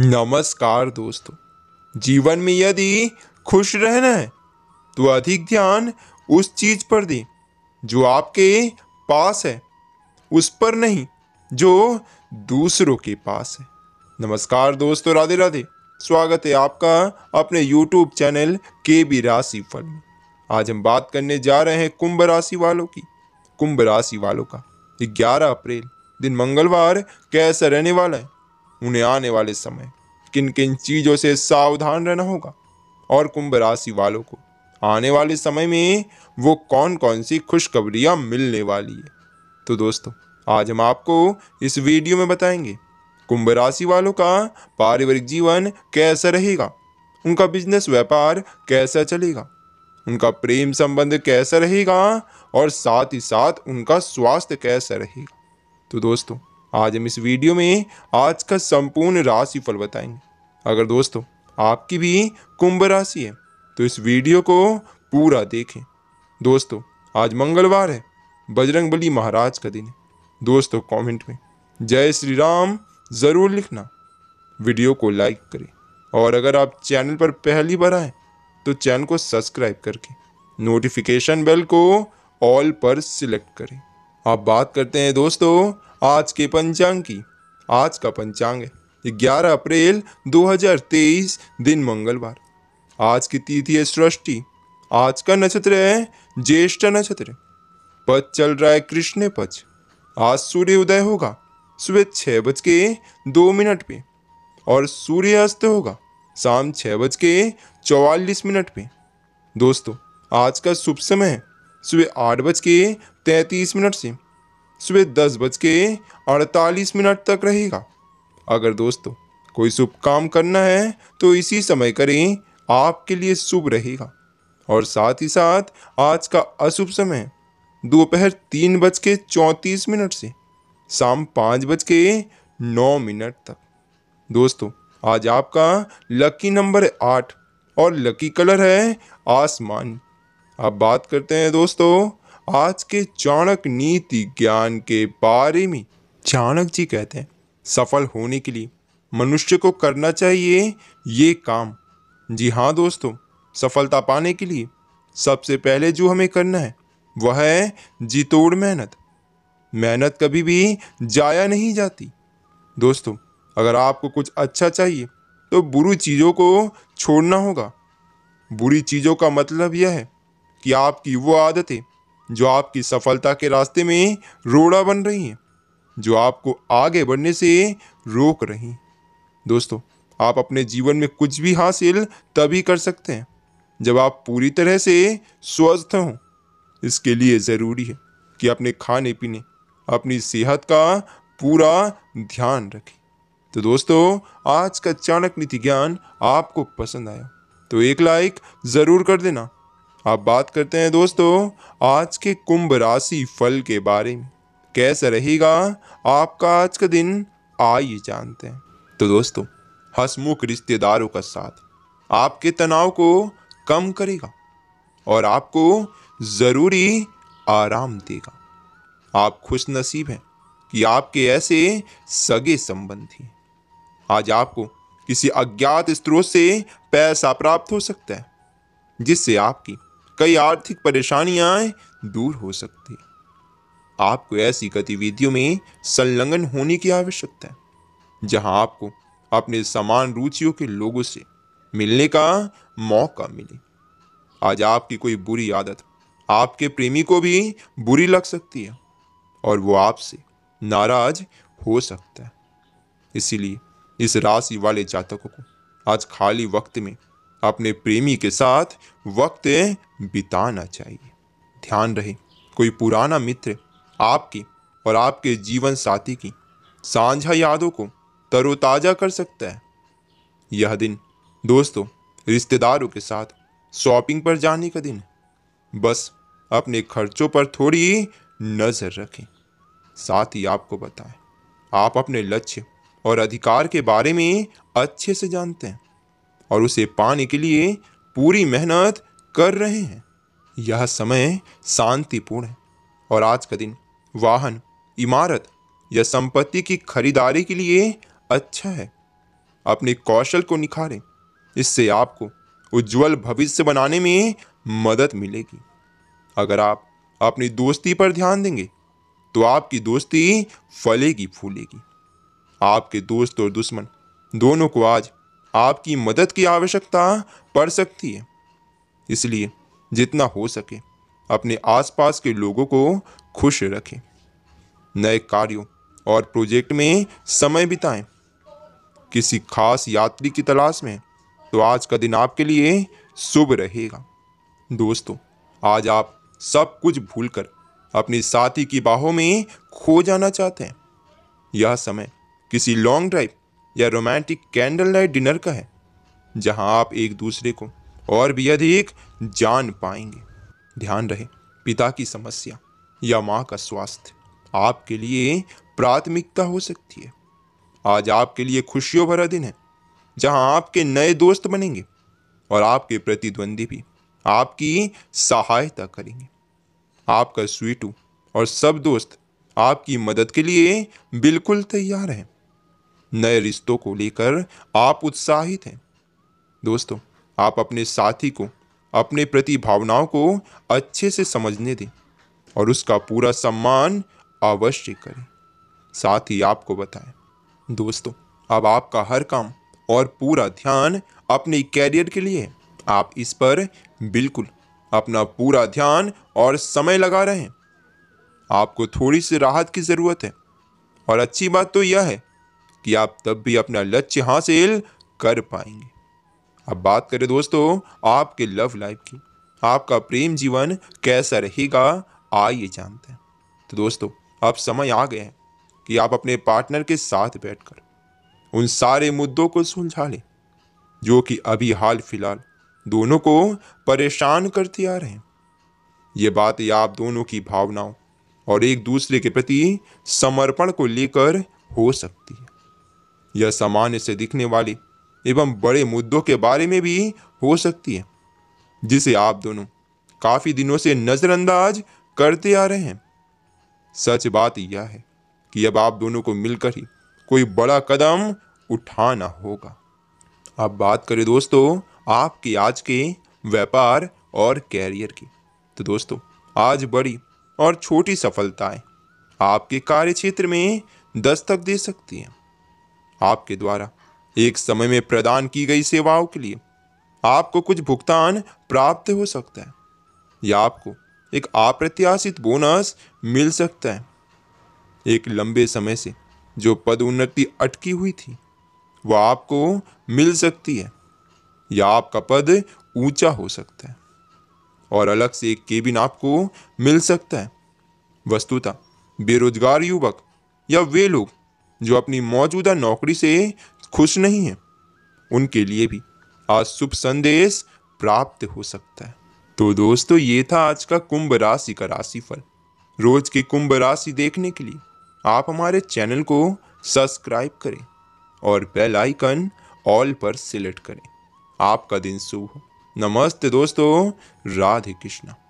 नमस्कार दोस्तों जीवन में यदि खुश रहना है तो अधिक ध्यान उस चीज पर दें जो आपके पास है उस पर नहीं जो दूसरों के पास है नमस्कार दोस्तों राधे राधे स्वागत है आपका अपने यूट्यूब चैनल के बी राशि फल में आज हम बात करने जा रहे हैं कुंभ राशि वालों की कुंभ राशि वालों का 11 अप्रैल दिन मंगलवार कैसा रहने वाला है उन्हें आने वाले समय किन किन चीज़ों से सावधान रहना होगा और कुंभ राशि वालों को आने वाले समय में वो कौन कौन सी खुशखबरियां मिलने वाली है तो दोस्तों आज हम आपको इस वीडियो में बताएंगे कुंभ राशि वालों का पारिवारिक जीवन कैसा रहेगा उनका बिजनेस व्यापार कैसा चलेगा उनका प्रेम संबंध कैसा रहेगा और साथ ही साथ उनका स्वास्थ्य कैसा रहेगा तो दोस्तों आज हम इस वीडियो में आज का संपूर्ण राशि फल बताएंगे अगर दोस्तों आपकी भी कुंभ राशि है तो इस वीडियो को पूरा देखें दोस्तों आज मंगलवार है बजरंग बली महाराज का दिन है दोस्तों कमेंट में जय श्री राम ज़रूर लिखना वीडियो को लाइक करें और अगर आप चैनल पर पहली बार आए तो चैनल को सब्सक्राइब करके नोटिफिकेशन बेल को ऑल पर सिलेक्ट करें आप बात करते हैं दोस्तों आज के पंचांग की आज का पंचांग है ग्यारह अप्रैल 2023 दिन मंगलवार आज की तिथि है सृष्टि आज का नक्षत्र है ज्येष्ठ नक्षत्र पद चल रहा है कृष्ण पद आज सूर्य उदय होगा सुबह छः बज के दो मिनट पे और सूर्य अस्त होगा शाम छः बज के चौवालीस मिनट पे दोस्तों आज का शुभ समय है सुबह आठ बज के तैंतीस मिनट से सुबह दस बज के अड़तालीस मिनट तक रहेगा अगर दोस्तों कोई शुभ काम करना है तो इसी समय करें आपके लिए शुभ रहेगा और साथ ही साथ आज का अशुभ समय दोपहर तीन बज के चौंतीस मिनट से शाम पाँच बज के नौ मिनट तक दोस्तों आज आपका लकी नंबर आठ और लकी कलर है आसमान अब बात करते हैं दोस्तों आज के चाणक नीति ज्ञान के बारे में चाणक जी कहते हैं सफल होने के लिए मनुष्य को करना चाहिए ये काम जी हाँ दोस्तों सफलता पाने के लिए सबसे पहले जो हमें करना है वह है जितोड़ मेहनत मेहनत कभी भी जाया नहीं जाती दोस्तों अगर आपको कुछ अच्छा चाहिए तो बुरी चीज़ों को छोड़ना होगा बुरी चीज़ों का मतलब यह है कि आपकी वो आदतें जो आपकी सफलता के रास्ते में रोड़ा बन रही हैं जो आपको आगे बढ़ने से रोक रही हैं दोस्तों आप अपने जीवन में कुछ भी हासिल तभी कर सकते हैं जब आप पूरी तरह से स्वस्थ हों इसके लिए ज़रूरी है कि अपने खाने पीने अपनी सेहत का पूरा ध्यान रखें तो दोस्तों आज का चाणक नीति ज्ञान आपको पसंद आया तो एक लाइक ज़रूर कर देना अब बात करते हैं दोस्तों आज के कुंभ राशि फल के बारे में कैसा रहेगा आपका आज का दिन आइए जानते हैं तो दोस्तों हसमुख रिश्तेदारों का साथ आपके तनाव को कम करेगा और आपको ज़रूरी आराम देगा आप खुश नसीब हैं कि आपके ऐसे सगे संबंधी आज आपको किसी अज्ञात स्त्रोत से पैसा प्राप्त हो सकता है जिससे आपकी कई आर्थिक परेशानियां दूर हो सकती आपको ऐसी गतिविधियों में संलग्न होने की आवश्यकता है जहां आपको अपने समान रुचियों के लोगों से मिलने का मौका मिले आज आपकी कोई बुरी आदत आपके प्रेमी को भी बुरी लग सकती है और वो आपसे नाराज हो सकता है इसीलिए इस राशि वाले जातकों को आज खाली वक्त में अपने प्रेमी के साथ वक्त बिताना चाहिए ध्यान रहे कोई पुराना मित्र आपकी और आपके जीवन साथी की साझा यादों को तरोताजा कर सकता है यह दिन दोस्तों रिश्तेदारों के साथ शॉपिंग पर जाने का दिन बस अपने खर्चों पर थोड़ी नज़र रखें साथ ही आपको बताएं आप अपने लक्ष्य और अधिकार के बारे में अच्छे से जानते हैं और उसे पाने के लिए पूरी मेहनत कर रहे हैं यह समय शांतिपूर्ण है और आज का दिन वाहन इमारत या संपत्ति की खरीदारी के लिए अच्छा है अपने कौशल को निखारें इससे आपको उज्जवल भविष्य बनाने में मदद मिलेगी अगर आप अपनी दोस्ती पर ध्यान देंगे तो आपकी दोस्ती फलेगी फूलेगी आपके दोस्त और दुश्मन दोनों को आज आपकी मदद की आवश्यकता पड़ सकती है इसलिए जितना हो सके अपने आसपास के लोगों को खुश रखें नए कार्यों और प्रोजेक्ट में समय बिताएं किसी खास यात्री की तलाश में तो आज का दिन आपके लिए शुभ रहेगा दोस्तों आज आप सब कुछ भूलकर अपने साथी की बाहों में खो जाना चाहते हैं यह समय किसी लॉन्ग ड्राइव या रोमांटिक कैंडल लाइट डिनर का है जहां आप एक दूसरे को और भी अधिक जान पाएंगे ध्यान रहे पिता की समस्या या माँ का स्वास्थ्य आपके लिए प्राथमिकता हो सकती है आज आपके लिए खुशियों भरा दिन है जहां आपके नए दोस्त बनेंगे और आपके प्रतिद्वंदी भी आपकी सहायता करेंगे आपका स्वीटू और सब दोस्त आपकी मदद के लिए बिल्कुल तैयार हैं नए रिश्तों को लेकर आप उत्साहित हैं दोस्तों आप अपने साथी को अपने प्रति भावनाओं को अच्छे से समझने दें और उसका पूरा सम्मान अवश्य करें साथ ही आपको बताएं दोस्तों अब आपका हर काम और पूरा ध्यान अपने कैरियर के लिए है आप इस पर बिल्कुल अपना पूरा ध्यान और समय लगा रहे हैं आपको थोड़ी सी राहत की ज़रूरत है और अच्छी बात तो यह है कि आप तब भी अपना लक्ष्य हासिल कर पाएंगे अब बात करें दोस्तों आपके लव लाइफ की आपका प्रेम जीवन कैसा रहेगा आइए जानते हैं तो दोस्तों अब समय आ गया है कि आप अपने पार्टनर के साथ बैठकर उन सारे मुद्दों को सुलझा लें जो कि अभी हाल फिलहाल दोनों को परेशान करते आ रहे हैं ये या आप दोनों की भावनाओं और एक दूसरे के प्रति समर्पण को लेकर हो सकती है यह सामान्य से दिखने वाली एवं बड़े मुद्दों के बारे में भी हो सकती है जिसे आप दोनों काफ़ी दिनों से नज़रअंदाज करते आ रहे हैं सच बात यह है कि अब आप दोनों को मिलकर ही कोई बड़ा कदम उठाना होगा अब बात करें दोस्तों आपके आज के व्यापार और कैरियर की तो दोस्तों आज बड़ी और छोटी सफलताएं आपके कार्य क्षेत्र में दस्तक दे सकती हैं आपके द्वारा एक समय में प्रदान की गई सेवाओं के लिए आपको कुछ भुगतान प्राप्त हो सकता है या आपको एक अप्रत्याशित बोनस मिल सकता है एक लंबे समय से जो पदोन्नति अटकी हुई थी वह आपको मिल सकती है या आपका पद ऊंचा हो सकता है और अलग से एक केबिन आपको मिल सकता है वस्तुतः बेरोजगार युवक या वे लोग जो अपनी मौजूदा नौकरी से खुश नहीं है उनके लिए भी आज शुभ संदेश प्राप्त हो सकता है तो दोस्तों ये था आज का कुंभ राशि का राशिफल रोज की कुंभ राशि देखने के लिए आप हमारे चैनल को सब्सक्राइब करें और बेल आइकन ऑल पर सिलेक्ट करें आपका दिन शुभ हो नमस्ते दोस्तों राधे कृष्णा